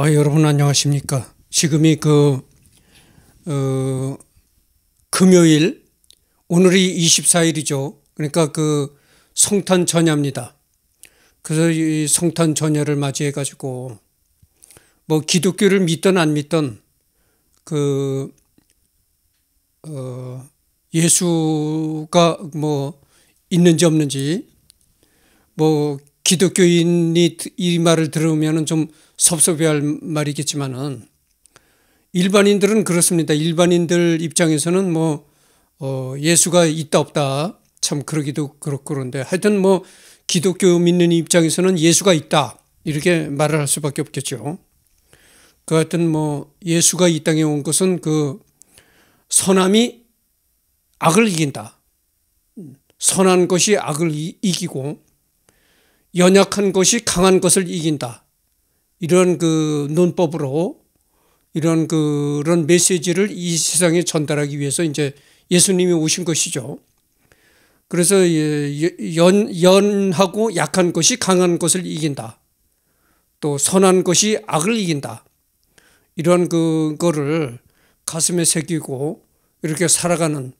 아, 여러분 안녕하십니까. 지금이 그, 어, 금요일, 오늘이 24일이죠. 그러니까 그 성탄 전야입니다. 그래서 이 성탄 전야를 맞이해가지고 뭐 기독교를 믿던 안 믿던 그, 어, 예수가 뭐 있는지 없는지 뭐 기독교인이 이 말을 들으면 좀 섭섭해할 말이겠지만은 일반인들은 그렇습니다. 일반인들 입장에서는 뭐어 예수가 있다 없다 참 그러기도 그렇고 그런데 하여튼 뭐 기독교 믿는 입장에서는 예수가 있다 이렇게 말을 할 수밖에 없겠죠. 그 하여튼 뭐 예수가 이 땅에 온 것은 그 선함이 악을 이긴다. 선한 것이 악을 이기고 연약한 것이 강한 것을 이긴다. 이런 그 논법으로 이런 그런 메시지를 이 세상에 전달하기 위해서 이제 예수님이 오신 것이죠. 그래서 예, 연, 연하고 약한 것이 강한 것을 이긴다. 또 선한 것이 악을 이긴다. 이런 그거를 가슴에 새기고 이렇게 살아가는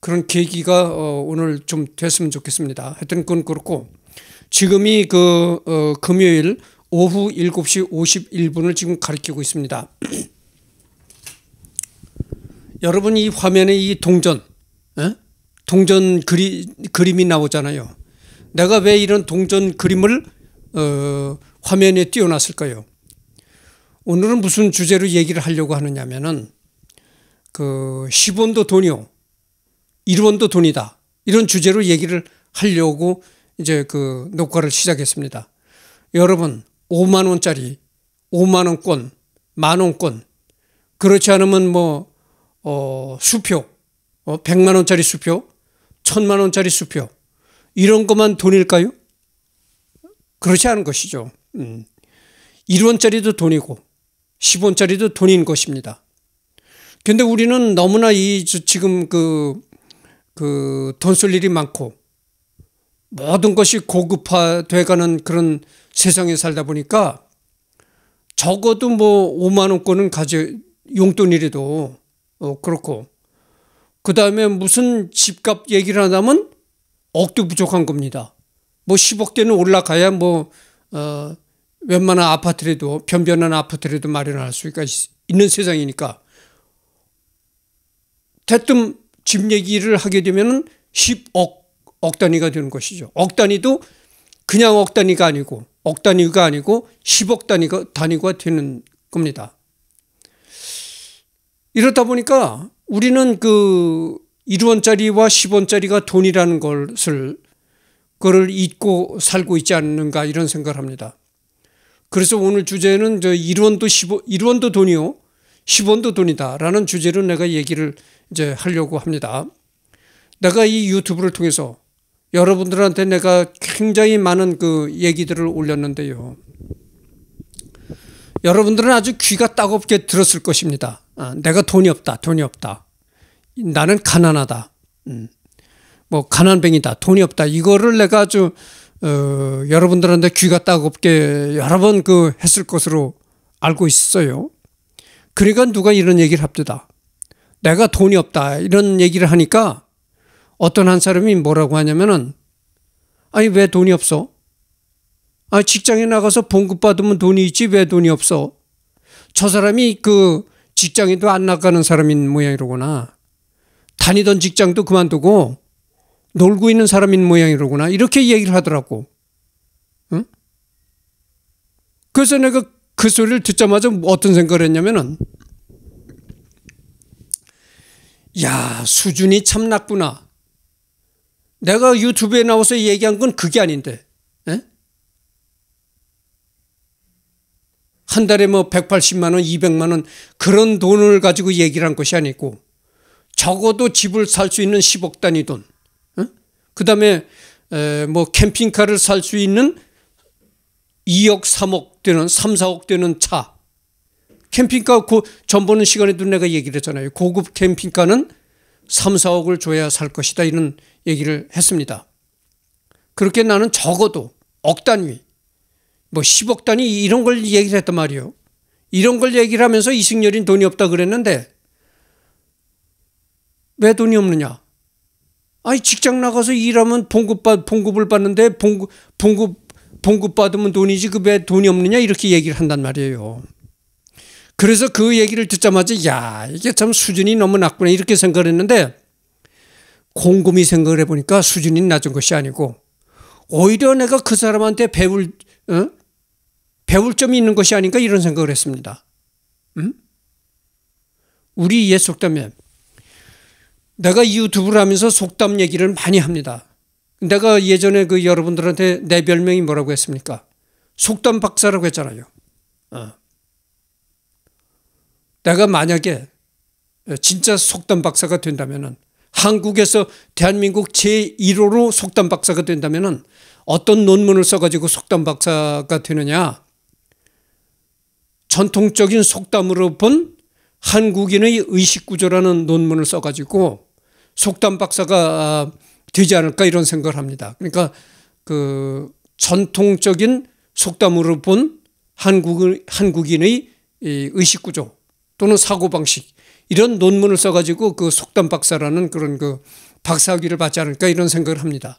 그런 계기가 어, 오늘 좀 됐으면 좋겠습니다. 하여튼 그건 그렇고 지금이 그 어, 금요일 오후 7시 51분을 지금 가리키고 있습니다. 여러분 이 화면에 이 동전, 에? 동전 그리, 그림이 나오잖아요. 내가 왜 이런 동전 그림을 어, 화면에 띄워놨을까요? 오늘은 무슨 주제로 얘기를 하려고 하느냐면은 그 10원도 돈이요. 1원도 돈이다. 이런 주제로 얘기를 하려고 이제 그 녹화를 시작했습니다. 여러분 5만 원짜리 5만 원권 만 원권 그렇지 않으면 뭐 어, 수표 어, 100만 원짜리 수표 1 0 0 0만 원짜리 수표 이런 것만 돈일까요? 그렇지 않은 것이죠. 음. 1원짜리도 돈이고 10원짜리도 돈인 것입니다. 근데 우리는 너무나 이 지금 그, 그 돈 쓸 일이 많고 모든 것이 고급화돼가는 그런 세상에 살다 보니까 적어도 뭐 5만 원권은 가져 용돈이라도 어 그렇고 그 다음에 무슨 집값 얘기를 하다면 억도 부족한 겁니다. 뭐 10억대는 올라가야 뭐 어, 웬만한 아파트라도 변변한 아파트라도 마련할 수가 있는 세상이니까 대뜸 집 얘기를 하게 되면 10억 억 단위가 되는 것이죠. 억 단위도 그냥 억 단위가 아니고 억 단위가 아니고 10억 단위가 단위가 되는 겁니다. 이렇다 보니까 우리는 그 1원짜리와 10원짜리가 돈이라는 것을 그를 잊고 살고 있지 않는가 이런 생각을 합니다. 그래서 오늘 주제는 저 1원도 10원 1원도 돈이요. 10원도 돈이다라는 주제로 내가 얘기를 이제 하려고 합니다. 내가 이 유튜브를 통해서 여러분들한테 내가 굉장히 많은 그 얘기들을 올렸는데요. 여러분들은 아주 귀가 따갑게 들었을 것입니다. 아, 내가 돈이 없다, 돈이 없다. 나는 가난하다. 음, 뭐 가난뱅이다, 돈이 없다. 이거를 내가 아주 어, 여러분들한테 귀가 따갑게 여러 번 그 했을 것으로 알고 있어요. 그러니까 누가 이런 얘기를 합니다. 내가 돈이 없다 이런 얘기를 하니까 어떤 한 사람이 뭐라고 하냐면은 아니 왜 돈이 없어? 아 직장에 나가서 봉급 받으면 돈이 있지 왜 돈이 없어? 저 사람이 그 직장에도 안 나가는 사람인 모양이로구나. 다니던 직장도 그만두고 놀고 있는 사람인 모양이로구나. 이렇게 얘기를 하더라고. 응? 그래서 내가 그 소리를 듣자마자 어떤 생각을 했냐면은 야 수준이 참 낮구나. 내가 유튜브에 나와서 얘기한 건 그게 아닌데. 에? 예? 한 달에 뭐 180만 원, 200만 원 그런 돈을 가지고 얘기를 한 것이 아니고 적어도 집을 살 수 있는 10억 단위 돈. 예? 그 다음에 뭐 캠핑카를 살 수 있는 2억, 3억 되는 3, 4억 되는 차. 캠핑카 그 전보는 시간에도 내가 얘기를 했잖아요. 고급 캠핑카는 3, 4억을 줘야 살 것이다 이런 얘기를 했습니다. 그렇게 나는 적어도 억 단위, 뭐 10억 단위 이런 걸 얘기를 했단 말이에요. 이런 걸 얘기를 하면서 이승열인 돈이 없다 그랬는데 왜 돈이 없느냐? 아니 직장 나가서 일하면 봉급 받 봉급을 받는데 봉급 봉급 봉급 받으면 돈이지 그 왜 돈이 없느냐 이렇게 얘기를 한단 말이에요. 그래서 그 얘기를 듣자마자 야 이게 참 수준이 너무 낮구나 이렇게 생각을 했는데 곰곰이 생각을 해보니까 수준이 낮은 것이 아니고 오히려 내가 그 사람한테 배울 어? 배울 점이 있는 것이 아닌가 이런 생각을 했습니다. 음? 우리 옛 속담에 내가 유튜브를 하면서 속담 얘기를 많이 합니다. 내가 예전에 그 여러분들한테 내 별명이 뭐라고 했습니까? 속담 박사라고 했잖아요. 어. 내가 만약에 진짜 속담 박사가 된다면 한국에서 대한민국 제1호로 속담 박사가 된다면 어떤 논문을 써가지고 속담 박사가 되느냐? 전통적인 속담으로 본 한국인의 의식구조라는 논문을 써가지고 속담 박사가 아, 되지 않을까 이런 생각을 합니다. 그러니까 그 전통적인 속담으로 본한국 한국인의 의식구조 또는 사고방식 이런 논문을 써가지고 그 속담 박사라는 그런 그 박사학위를 받지 않을까 이런 생각을 합니다.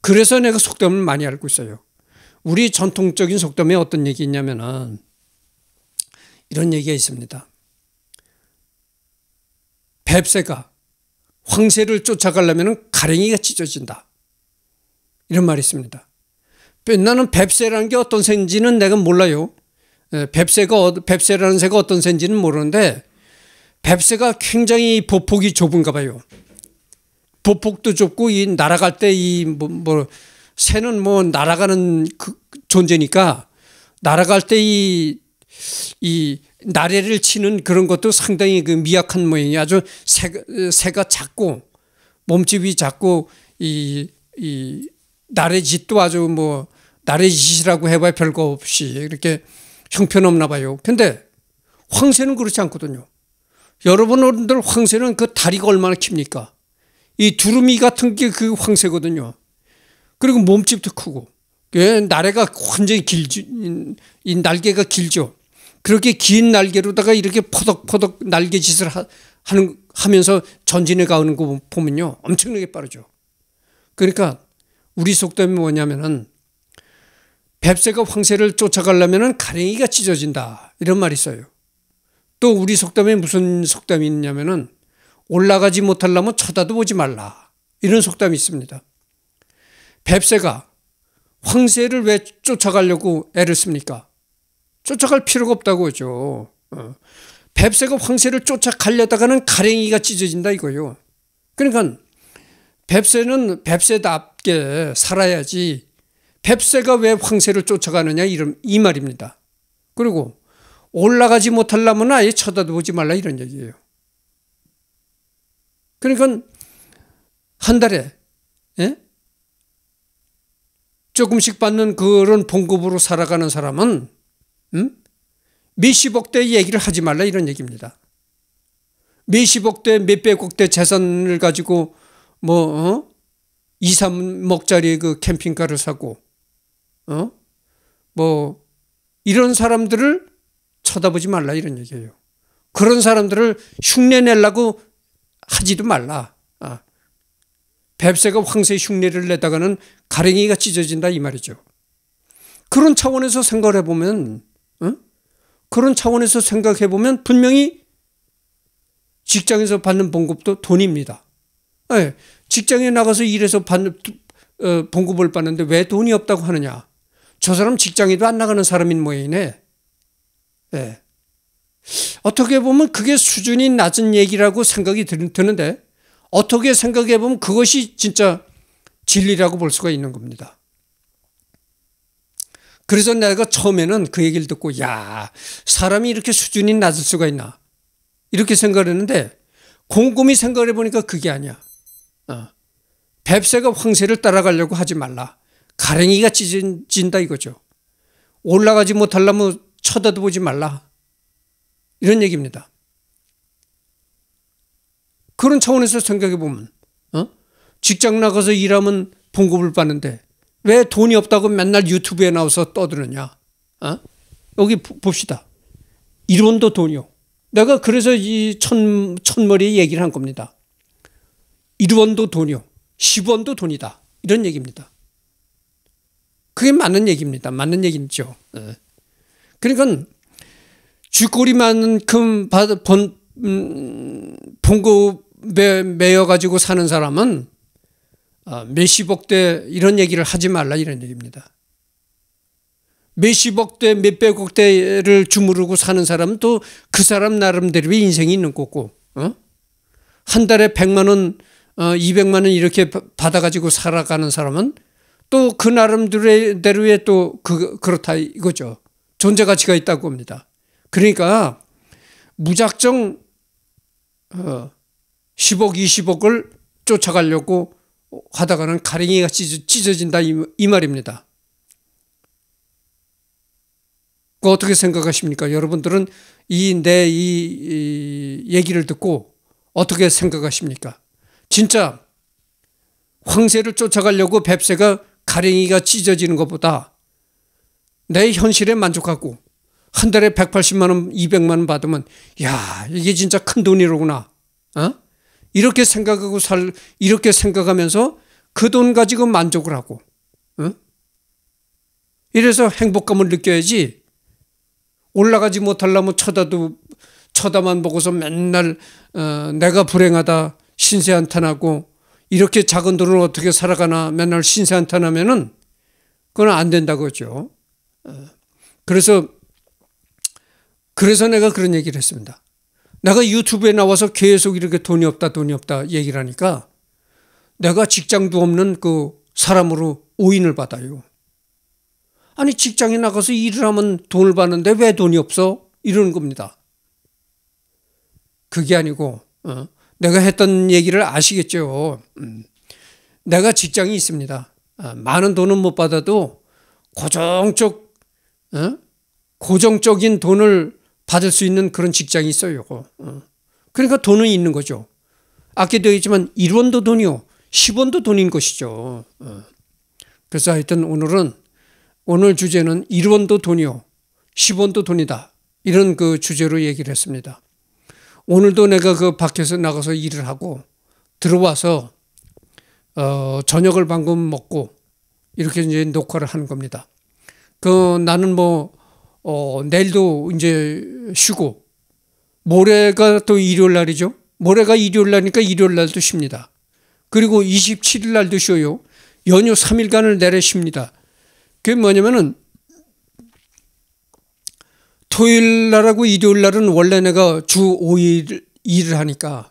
그래서 내가 속담을 많이 알고 있어요. 우리 전통적인 속담에 어떤 얘기 있냐면은 이런 얘기가 있습니다. 뱁새가 황새를 쫓아가려면 가랭이가 찢어진다. 이런 말이 있습니다. 그 나는 뱁새라는 게 어떤 새인지는 내가 몰라요. 뱁새가 어, 뱁새라는 새가 어떤 새인지는 모르는데 뱁새가 굉장히 보폭이 좁은가 봐요. 보폭도 좁고 이 날아갈 때 이뭐 뭐 새는 뭐 날아가는 그 존재니까 날아갈 때 이이 나래를 치는 그런 것도 상당히 그 미약한 모양이 아주 새, 새가 작고 몸집이 작고 이이 나래짓도 아주 뭐 나래짓이라고 해봐야 별거 없이 이렇게 형편없나 봐요. 근데 황새는 그렇지 않거든요. 여러분들 황새는 그 다리가 얼마나 깁니까? 이 두루미 같은 게 그 황새거든요. 그리고 몸집도 크고. 예, 날개가 굉장히 길죠. 이 날개가 길죠. 그렇게 긴 날개로다가 이렇게 퍼덕퍼덕 날개짓을 하, 하는 하면서 전진해 가는 거 보면요. 엄청나게 빠르죠. 그러니까 우리 속담이 뭐냐면은 뱁새가 황새를 쫓아가려면 가랭이가 찢어진다 이런 말이 있어요. 또 우리 속담에 무슨 속담이 있냐면은 올라가지 못하려면 쳐다도 보지 말라 이런 속담이 있습니다. 뱁새가 황새를 왜 쫓아가려고 애를 씁니까? 쫓아갈 필요가 없다고 하죠. 어. 뱁새가 황새를 쫓아가려다가는 가랭이가 찢어진다 이거요. 그러니까 뱁새는 뱁새답게 살아야지 뱁새가 왜 황새를 쫓아가느냐 이름 이 말입니다. 그리고 올라가지 못하려면 아예 쳐다보지 말라 이런 얘기예요. 그러니까 한 달에 예? 조금씩 받는 그런 봉급으로 살아가는 사람은 음? 몇십억대 얘기를 하지 말라 이런 얘기입니다. 몇십억대 몇백억대 재산을 가지고 뭐 어? 2, 3억짜리 그 캠핑카를 사고 어? 뭐 이런 사람들을 쳐다보지 말라 이런 얘기예요. 그런 사람들을 흉내 내려고 하지도 말라. 아. 뱁새가 황새 흉내를 내다가는 가랭이가 찢어진다 이 말이죠. 그런 차원에서 생각을 해보면 어? 그런 차원에서 생각해보면 분명히 직장에서 받는 봉급도 돈입니다. 네. 직장에 나가서 일해서 받는 어, 봉급을 받는데 왜 돈이 없다고 하느냐. 저 사람 직장에도 안 나가는 사람인 모양이네. 네. 어떻게 보면 그게 수준이 낮은 얘기라고 생각이 드는데 어떻게 생각해 보면 그것이 진짜 진리라고 볼 수가 있는 겁니다. 그래서 내가 처음에는 그 얘기를 듣고 야 사람이 이렇게 수준이 낮을 수가 있나 이렇게 생각을 했는데 곰곰이 생각을 해보니까 그게 아니야. 어. 뱁새가 황새를 따라가려고 하지 말라. 가랭이가 찢어진다 이거죠. 올라가지 못하려면 쳐다도 보지 말라. 이런 얘기입니다. 그런 차원에서 생각해 보면 어? 직장 나가서 일하면 봉급을 받는데 왜 돈이 없다고 맨날 유튜브에 나와서 떠드느냐? 어? 여기 봅시다. 이론도 돈이요. 내가 그래서 이 천, 천머리 얘기를 한 겁니다. 1원도 돈이요. 10원도 돈이다. 이런 얘기입니다. 그게 맞는 얘기입니다. 맞는 얘기죠. 예. 그러니까 쥐꼬리만큼 본, 음, 봉급에 매여가지고 사는 사람은 아, 몇십억대 이런 얘기를 하지 말라 이런 얘기입니다. 몇십억대 몇백억대를 주무르고 사는 사람은 또 그 사람 나름대로의 인생이 있는 거고 어? 한 달에 백만 원, 어, 이백만원 이렇게 받아가지고 살아가는 사람은 또그 나름대로의 또 그, 그렇다 이거죠. 존재 가치가 있다고 합니다. 그러니까 무작정 어, 10억, 20억을 쫓아가려고 하다가는 가랭이가 찢어, 진다 이, 이, 말입니다. 그 어떻게 생각하십니까? 여러분들은 이 내이 이, 이 얘기를 듣고 어떻게 생각하십니까? 진짜 황새를 쫓아가려고 뱁새가 가랭이가 찢어지는 것보다 내 현실에 만족하고 한 달에 180만 원, 200만 원 받으면 야 이게 진짜 큰 돈이로구나. 어? 이렇게 생각하고 살 이렇게 생각하면서 그 돈 가지고 만족을 하고. 어? 이래서 행복감을 느껴야지. 올라가지 못하려면 쳐다도 쳐다만 보고서 맨날 어, 내가 불행하다 신세한탄하고 이렇게 작은 돈을 어떻게 살아가나 맨날 신세한탄하면은 그건 안 된다고죠. 어. 그래서 그래서 내가 그런 얘기를 했습니다. 내가 유튜브에 나와서 계속 이렇게 돈이 없다 돈이 없다 얘기를 하니까 내가 직장도 없는 그 사람으로 오인을 받아요. 아니 직장에 나가서 일을 하면 돈을 받는데 왜 돈이 없어? 이러는 겁니다. 그게 아니고 어? 내가 했던 얘기를 아시겠죠. 음, 내가 직장이 있습니다. 아, 많은 돈은 못 받아도 고정적, 어? 고정적인 돈을 받을 수 있는 그런 직장이 있어요. 어. 그러니까 돈은 있는 거죠. 아껴되어 있지만 1원도 돈이요. 10원도 돈인 것이죠. 어. 그래서 하여튼 오늘은 오늘 주제는 1원도 돈이요. 10원도 돈이다. 이런 그 주제로 얘기를 했습니다. 오늘도 내가 그 밖에서 나가서 일을 하고 들어와서 어, 저녁을 방금 먹고 이렇게 이제 녹화를 하는 겁니다. 그 나는 뭐 어, 내일도 이제 쉬고 모레가 또 일요일 날이죠. 모레가 일요일 날이니까 일요일 날도 쉽니다. 그리고 27일 날도 쉬어요. 연휴 3일간을 내려 쉽니다. 그게 뭐냐면은 토요일 날하고 일요일 날은 원래 내가 주 5일 일을 하니까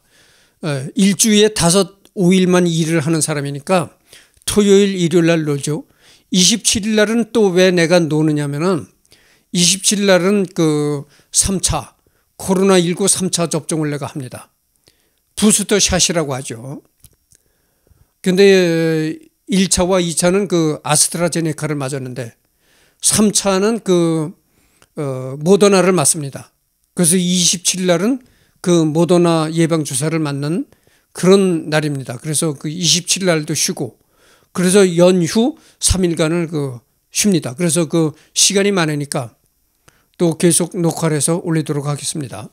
어, 일주일에 다섯 5일만 일을 하는 사람이니까 토요일 일요일 날 놀죠. 27일 날은 또 왜 내가 노느냐면은 27일 날은 그 3차 코로나19 3차 접종을 내가 합니다. 부스터 샷이라고 하죠. 근데 1차와 2차는 그 아스트라제네카를 맞았는데 3차는 그 어, 모더나를 맞습니다. 그래서 27일 날은 그 모더나 예방 주사를 맞는 그런 날입니다. 그래서 그 27일 날도 쉬고 그래서 연휴 3일간을 그 쉽니다. 그래서 그 시간이 많으니까 또 계속 녹화를 해서 올리도록 하겠습니다.